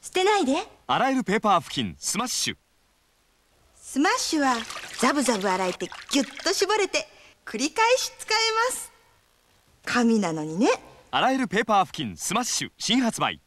捨てないで洗えるペーパー付近スマッシュスマッシュはザブザブ洗えてギュッと絞れて繰り返し使えます紙なのにね洗えるペーパー付近スマッシュ新発売